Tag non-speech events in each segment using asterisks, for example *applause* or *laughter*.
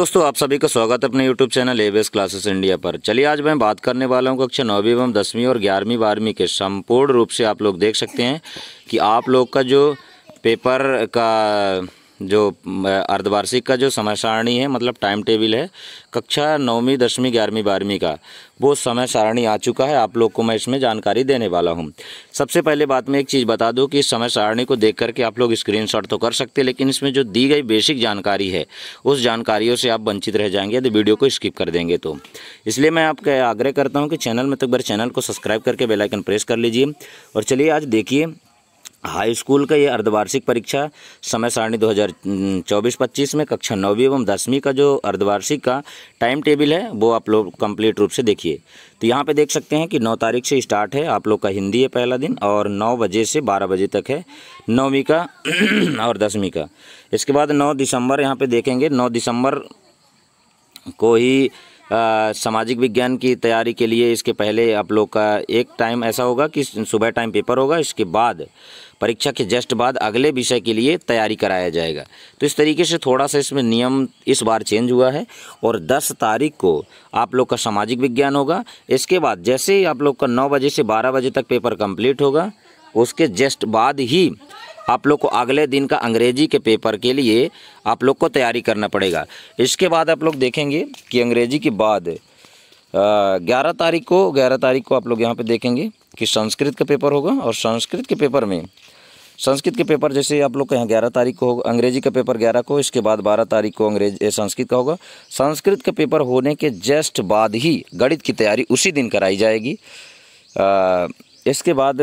दोस्तों आप सभी का स्वागत है अपने YouTube चैनल एवेस क्लासेस इंडिया पर चलिए आज मैं बात करने वाला हूँ कक्षा नौवीं एवं दसवीं और ग्यारहवीं बारहवीं के संपूर्ण रूप से आप लोग देख सकते हैं कि आप लोग का जो पेपर का जो अर्धवार्षिक का जो समय सारणी है मतलब टाइम टेबल है कक्षा नौवीं दसवीं ग्यारहवीं बारहवीं का वो समय सारणी आ चुका है आप लोग को मैं इसमें जानकारी देने वाला हूँ सबसे पहले बात में एक चीज़ बता दूँ कि इस समय सारणी को देख करके आप लोग स्क्रीन तो कर सकते हैं लेकिन इसमें जो दी गई बेसिक जानकारी है उस जानकारियों से आप वंचित रह जाएंगे यदि वीडियो को स्किप कर देंगे तो इसलिए मैं आपका आग्रह करता हूँ कि चैनल में तो चैनल को सब्सक्राइब करके बेलाइकन प्रेस कर लीजिए और चलिए आज देखिए हाई स्कूल का ये अर्धवार्षिक परीक्षा समय सारणी 2024-25 में कक्षा नौवीं एवं दसवीं का जो अर्धवार्षिक का टाइम टेबल है वो आप लोग कंप्लीट रूप से देखिए तो यहाँ पे देख सकते हैं कि 9 तारीख से स्टार्ट है आप लोग का हिंदी है पहला दिन और 9 बजे से 12 बजे तक है नौवीं का *clears throat* और दसवीं का इसके बाद नौ दिसंबर यहाँ पर देखेंगे नौ दिसंबर को ही सामाजिक विज्ञान की तैयारी के लिए इसके पहले आप लोग का एक टाइम ऐसा होगा कि सुबह टाइम पेपर होगा इसके बाद परीक्षा के जस्ट बाद अगले विषय के लिए तैयारी कराया जाएगा तो इस तरीके से थोड़ा सा इसमें नियम इस बार चेंज हुआ है और 10 तारीख को आप लोग का सामाजिक विज्ञान होगा इसके बाद जैसे ही आप लोग का 9 बजे से 12 बजे तक पेपर कंप्लीट होगा उसके जस्ट बाद ही आप लोग को अगले दिन का अंग्रेजी के पेपर के लिए आप लोग को तैयारी करना पड़ेगा इसके बाद आप लोग देखेंगे कि अंग्रेजी के बाद ग्यारह तारीख को ग्यारह तारीख को आप लोग यहाँ पे देखेंगे कि संस्कृत का पेपर होगा और संस्कृत के पेपर में संस्कृत के पेपर जैसे आप लोग का यहाँ ग्यारह तारीख को होगा अंग्रेजी का पेपर ग्यारह को इसके बाद बारह तारीख को अंग्रेज संस्कृत का होगा संस्कृत का पेपर होने के जस्ट बाद ही गणित की तैयारी उसी दिन कराई जाएगी आ, इसके बाद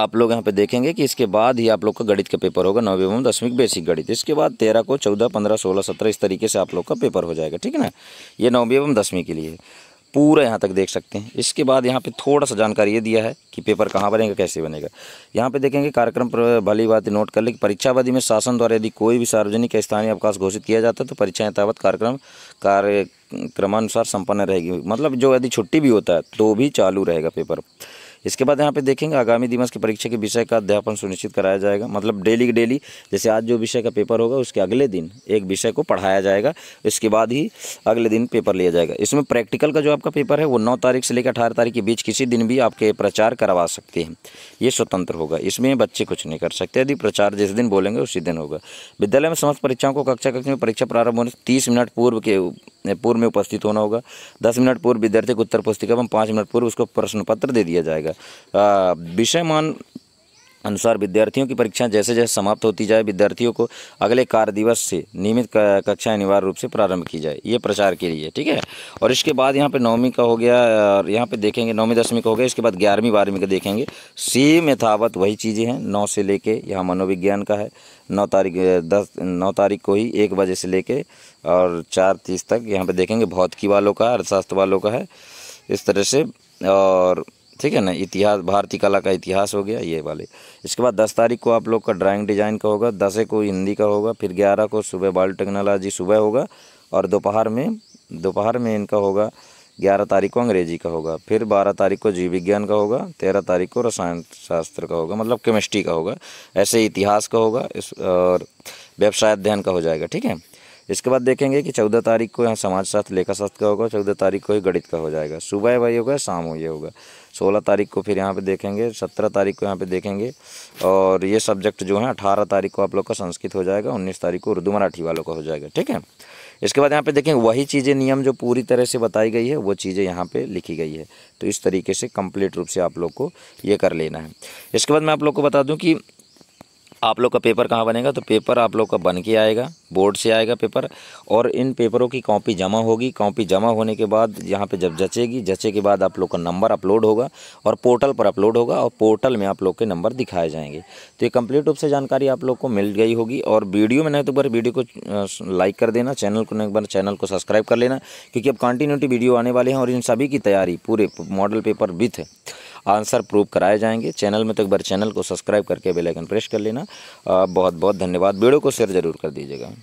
आप लोग यहाँ पे देखेंगे कि इसके बाद ही आप लोग का गणित का पेपर होगा नौवीं एवं दसवीं बेसिक गणित इसके बाद तेरह को चौदह पंद्रह सोलह सत्रह इस तरीके से आप लोग का पेपर हो जाएगा ठीक है ना ये नौवीं एवं दसवीं के लिए पूरा यहाँ तक देख सकते हैं इसके बाद यहाँ पे थोड़ा सा जानकारी ये दिया है कि पेपर कहाँ बनेगा कैसे बनेगा यहाँ पे देखेंगे कार्यक्रम पर भली बात नोट कर लें कि अवधि में शासन द्वारा यदि कोई भी सार्वजनिक या स्थानीय अवकाश घोषित किया जाता है तो परीक्षा यथावत कार्यक्रम कार्यक्रमानुसार संपन्न रहेगी मतलब जो यदि छुट्टी भी होता है तो भी चालू रहेगा पेपर इसके बाद यहाँ पे देखेंगे आगामी दिवस की परीक्षा के विषय का अध्यापन सुनिश्चित कराया जाएगा मतलब डेली डेली जैसे आज जो विषय का पेपर होगा उसके अगले दिन एक विषय को पढ़ाया जाएगा इसके बाद ही अगले दिन पेपर लिया जाएगा इसमें प्रैक्टिकल का जो आपका पेपर है वो नौ तारीख से लेकर अठारह तारीख के बीच किसी दिन भी आपके प्रचार करवा सकते हैं ये स्वतंत्र होगा इसमें बच्चे कुछ नहीं कर सकते यदि प्रचार जिस दिन बोलेंगे उसी दिन होगा विद्यालय में समस्त परीक्षाओं को कक्षा कक्षा में परीक्षा प्रारंभ होने तीस मिनट पूर्व के पूर्व में उपस्थित होना होगा दस मिनट पूर्व विद्यार्थी को उत्तर पुस्तिका एवं पाँच मिनट पूर्व उसको प्रश्न पत्र दे दिया जाएगा विषयमान अनुसार विद्यार्थियों की परीक्षा जैसे जैसे समाप्त होती जाए विद्यार्थियों को अगले कार्य दिवस से नियमित कक्षा अनिवार्य रूप से प्रारंभ की जाए ये प्रचार के लिए ठीक है और इसके बाद यहाँ पे नौवीं का हो गया और यहाँ पे देखेंगे नौवीं दसवीं का हो गया इसके बाद ग्यारहवीं बारहवीं का देखेंगे सेम यथावत वही चीज़ें हैं नौ से लेके यहाँ मनोविज्ञान का है नौ तारीख दस नौ तारीख को ही एक बजे से लेके और चार तीस तक यहाँ पर देखेंगे भौतिकी वालों का अर्थशास्त्र वालों का है इस तरह से और ठीक है ना इतिहास भारतीय कला का इतिहास हो गया ये वाले इसके बाद दस तारीख को आप लोग का ड्राइंग डिजाइन का होगा दस को हिंदी का होगा फिर ग्यारह को सुबह बायो टेक्नोलॉजी सुबह होगा और दोपहर में दोपहर में इनका होगा ग्यारह तारीख को अंग्रेजी का होगा फिर बारह तारीख को जीव विज्ञान का होगा तेरह तारीख को रसायन शास्त्र का होगा मतलब केमिस्ट्री का होगा ऐसे इतिहास का होगा इस और व्यवसाय अध्ययन का हो जाएगा ठीक है इसके बाद देखेंगे कि चौदह तारीख को यहाँ समाज शास्त्र लेखा साथ का होगा चौदह तारीख को ही गणित का हो जाएगा सुबह वही होगा शाम हो ये होगा सोलह तारीख को फिर यहाँ पे देखेंगे सत्रह तारीख को यहाँ पे देखेंगे और ये सब्जेक्ट जो है अठारह तारीख को आप लोग का संस्कृत हो जाएगा उन्नीस तारीख को उर्दू मराठी वालों का हो जाएगा ठीक है इसके बाद यहाँ पे देखेंगे वही चीज़ें नियम जो पूरी तरह से बताई गई है वो चीज़ें यहाँ पे लिखी गई है तो इस तरीके से कंप्लीट रूप से आप लोग को ये कर लेना है इसके बाद मैं आप लोग को बता दूं कि आप लोग का पेपर कहाँ बनेगा तो पेपर आप लोग का बन के आएगा बोर्ड से आएगा पेपर और इन पेपरों की कॉपी जमा होगी कॉपी जमा होने के बाद यहाँ पे जब जचेगी जचे के बाद आप लोग का नंबर अपलोड होगा और पोर्टल पर अपलोड होगा और पोर्टल में आप लोग के नंबर दिखाए जाएंगे तो ये कम्प्लीट रूप से जानकारी आप लोग को मिल गई होगी और वीडियो में नहीं तो बार वीडियो को लाइक कर देना चैनल को एक बार चैनल को सब्सक्राइब कर लेना क्योंकि अब कंटिन्यूटी वीडियो आने वाले हैं और इन सभी की तैयारी पूरे model paper with answer prove कराए जाएंगे चैनल में तो एक बार चैनल को सब्सक्राइब करके बेलाइकन प्रेस कर लेना बहुत बहुत धन्यवाद वीडियो को शेयर ज़रूर कर दीजिएगा